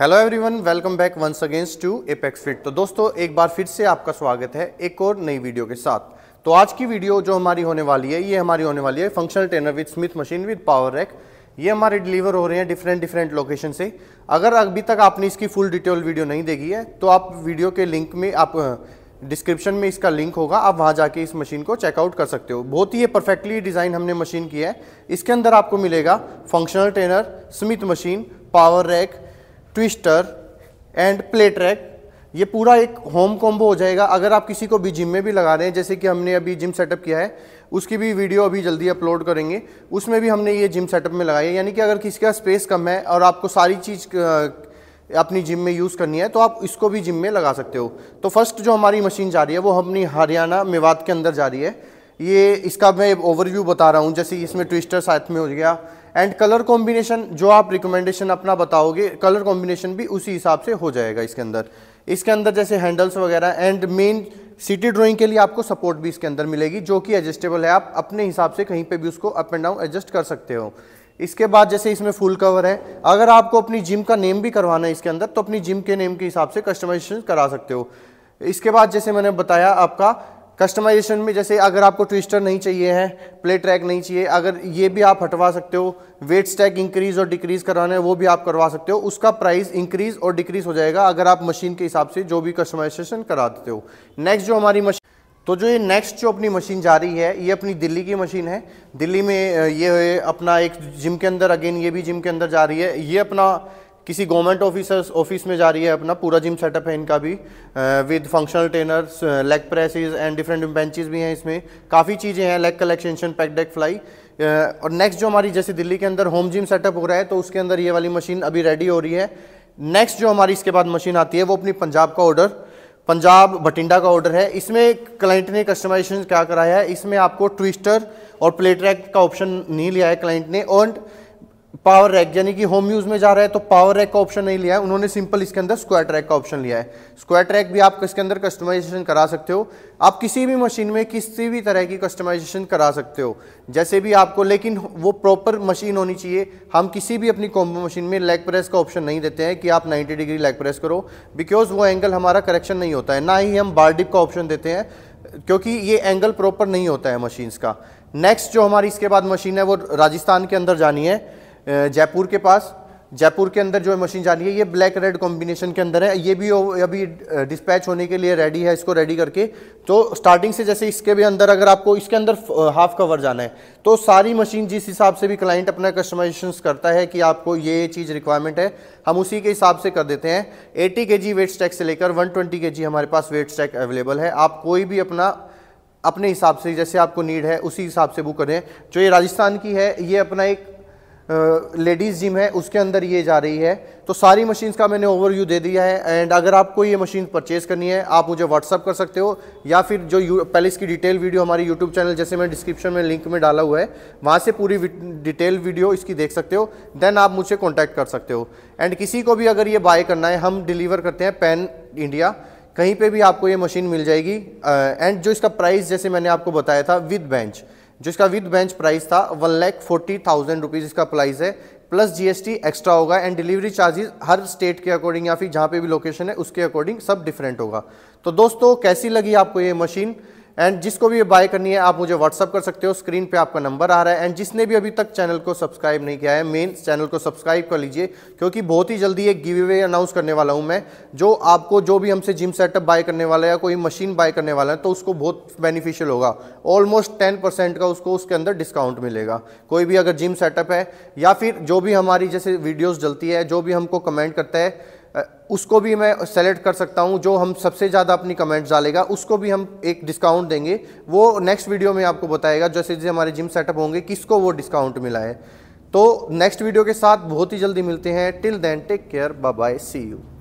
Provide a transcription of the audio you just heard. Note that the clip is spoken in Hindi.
hello everyone welcome back once against to Apex Fit तो दोस्तों एक बार फिर से आपका स्वागत है एक और नई वीडियो के साथ तो आज की वीडियो जो हमारी होने वाली है ये हमारी होने वाली है functional trainer with Smith machine with power rack ये हमारे डिलीवर हो रहे हैं डिफरेंट डिफरेंट लोकेशन से अगर अभी तक आपने इसकी फुल डिटेल वीडियो नहीं देखी है तो आप वीडियो के लिंक में आप डिस्क्रिप्शन में इसका लिंक होगा आप वहाँ जाके इस मशीन को चेकआउट कर सकते हो बहुत ही ये परफेक्टली डिज़ाइन हमने मशीन की है इसके अंदर आपको मिलेगा functional trainer Smith machine power rack twister and plate rack ये पूरा एक होम कॉम्बो हो जाएगा अगर आप किसी को भी जिम में भी लगा रहे हैं जैसे कि हमने अभी जिम सेटअप किया है उसकी भी वीडियो अभी जल्दी अपलोड करेंगे उसमें भी हमने ये जिम सेटअप में लगाई है यानी कि अगर किसी का स्पेस कम है और आपको सारी चीज़ अपनी जिम में यूज़ करनी है तो आप इसको भी जिम में लगा सकते हो तो फर्स्ट जो हमारी मशीन जा रही है वो अपनी हरियाणा मेवात के अंदर जा रही है ये इसका मैं ओवरव्यू बता रहा हूँ जैसे इसमें ट्विस्टर साथ में हो गया एंड कलर कॉम्बिनेशन जो आप रिकमेंडेशन अपना बताओगे कलर कॉम्बिनेशन भी उसी हिसाब से हो जाएगा इसके अंदर इसके अंदर जैसे हैंडल्स वगैरह एंड मेन सिटी ड्राइंग के लिए आपको सपोर्ट भी इसके अंदर मिलेगी जो कि एडजस्टेबल है आप अपने हिसाब से कहीं पे भी उसको अप एंड डाउन एडजस्ट कर सकते हो इसके बाद जैसे इसमें फुल कवर है अगर आपको अपनी जिम का नेम भी करवाना है इसके अंदर तो अपनी जिम के नेम के हिसाब से कस्टमाइजेशन करा सकते हो इसके बाद जैसे मैंने बताया आपका कस्टमाइजेशन में जैसे अगर आपको ट्विस्टर नहीं चाहिए है प्ले ट्रैक नहीं चाहिए अगर ये भी आप हटवा सकते हो वेट स्टैक इंक्रीज और डिक्रीज करवाना है वो भी आप करवा सकते हो उसका प्राइस इंक्रीज और डिक्रीज हो जाएगा अगर आप मशीन के हिसाब से जो भी कस्टमाइजेशन करा देते हो नेक्स्ट जो हमारी मशीन तो जो ये नेक्स्ट जो अपनी मशीन जा रही है ये अपनी दिल्ली की मशीन है दिल्ली में ये अपना एक जिम के अंदर अगेन ये भी जिम के अंदर जा रही है ये अपना किसी गवर्नमेंट ऑफिसर्स ऑफिस में जा रही है अपना पूरा जिम सेटअप है इनका भी with functional trainers leg presses and different benches भी हैं इसमें काफ़ी चीज़ें हैं leg collection pec deck fly और नेक्स्ट जो हमारी जैसे दिल्ली के अंदर होम जिम सेटअप हो रहा है तो उसके अंदर ये वाली मशीन अभी रेडी हो रही है नेक्स्ट जो हमारी इसके बाद मशीन आती है वो अपनी पंजाब का ऑर्डर पंजाब भटिंडा का ऑर्डर है इसमें क्लाइंट ने कस्टमाइजेशन क्या कराया है इसमें आपको ट्विस्टर और प्लेट्रैक का ऑप्शन नहीं लिया है क्लाइंट ने और पावर रैक यानी कि होम यूज में जा रहा है तो पावर रैक का ऑप्शन नहीं लिया है उन्होंने सिंपल इसके अंदर स्क्वायर ट्रैक का ऑप्शन लिया है स्क्वायर ट्रैक भी आप इसके अंदर कस्टमाइजेशन करा सकते हो आप किसी भी मशीन में किसी भी तरह की कस्टमाइजेशन करा सकते हो जैसे भी आपको लेकिन वो प्रॉपर मशीन होनी चाहिए हम किसी भी अपनी कॉम्बो मशीन में लेग प्रेस का ऑप्शन नहीं देते हैं कि आप नाइन्टी डिग्री लेग प्रेस करो बिकॉज वो एंगल हमारा करेक्शन नहीं होता है ना ही हम बार डिप का ऑप्शन देते हैं क्योंकि ये एंगल प्रॉपर नहीं होता है मशीन्स का नेक्स्ट जो हमारी इसके बाद मशीन है वो राजस्थान के अंदर जानी है जयपुर के पास जयपुर के अंदर जो है मशीन जानी है ये ब्लैक रेड कॉम्बिनेशन के अंदर है ये भी अभी डिस्पैच होने के लिए रेडी है इसको रेडी करके तो स्टार्टिंग से जैसे इसके भी अंदर अगर आपको इसके अंदर हाफ कवर जाना है तो सारी मशीन जिस हिसाब से भी क्लाइंट अपना कस्टमाइजेशन करता है कि आपको ये चीज़ रिक्वायरमेंट है हम उसी के हिसाब से कर देते हैं एटी के जी वेट स्टैक से लेकर वन ट्वेंटी के जी हमारे पास वेट स्टैक अवेलेबल है आप कोई भी अपना अपने हिसाब से जैसे आपको नीड है उसी हिसाब से बुक करें जो ये राजस्थान की है ये अपना एक लेडीज़ जिम है उसके अंदर ये जा रही है तो सारी मशीन्स का मैंने ओवरव्यू दे दिया है एंड अगर आपको ये मशीन परचेज़ करनी है आप मुझे व्हाट्सअप कर सकते हो या फिर जो पहले इसकी डिटेल वीडियो हमारी यूट्यूब चैनल जैसे मैं डिस्क्रिप्शन में लिंक में डाला हुआ है वहाँ से पूरी डिटेल वीडियो इसकी देख सकते हो देन आप मुझे कॉन्टैक्ट कर सकते हो एंड किसी को भी अगर ये बाय करना है हम डिलीवर करते हैं पैन इंडिया कहीं पर भी आपको ये मशीन मिल जाएगी एंड जो इसका प्राइस जैसे मैंने आपको बताया था विद बेंच जिसका विद बेंच प्राइस था one lakh forty thousand rupees इसका प्राइस है प्लस जीएसटी एक्स्ट्रा होगा एंड डिलीवरी चार्जेस हर स्टेट के अकॉर्डिंग या फिर जहां पे भी लोकेशन है उसके अकॉर्डिंग सब डिफरेंट होगा तो दोस्तों कैसी लगी आपको ये मशीन एंड जिसको भी बाय करनी है आप मुझे व्हाट्सअप कर सकते हो स्क्रीन पे आपका नंबर आ रहा है एंड जिसने भी अभी तक चैनल को सब्सक्राइब नहीं किया है मेन चैनल को सब्सक्राइब कर लीजिए क्योंकि बहुत ही जल्दी एक गिव अवे अनाउंस करने वाला हूँ मैं जो आपको जो भी हमसे जिम सेटअप बाय करने वाला है या कोई मशीन बाय करने वाला है तो उसको बहुत बेनिफिशियल होगा ऑलमोस्ट टेन परसेंट का उसको उसके अंदर डिस्काउंट मिलेगा कोई भी अगर जिम सेटअप है या फिर जो भी हमारी जैसे वीडियोज़ जलती है जो भी हमको कमेंट करता है उसको भी मैं सेलेक्ट कर सकता हूँ जो हम सबसे ज़्यादा अपनी कमेंट्स डालेगा उसको भी हम एक डिस्काउंट देंगे वो नेक्स्ट वीडियो में आपको बताएगा जैसे जैसे हमारे जिम सेटअप होंगे किसको वो डिस्काउंट मिला है तो नेक्स्ट वीडियो के साथ बहुत ही जल्दी मिलते हैं till then take care bye bye see you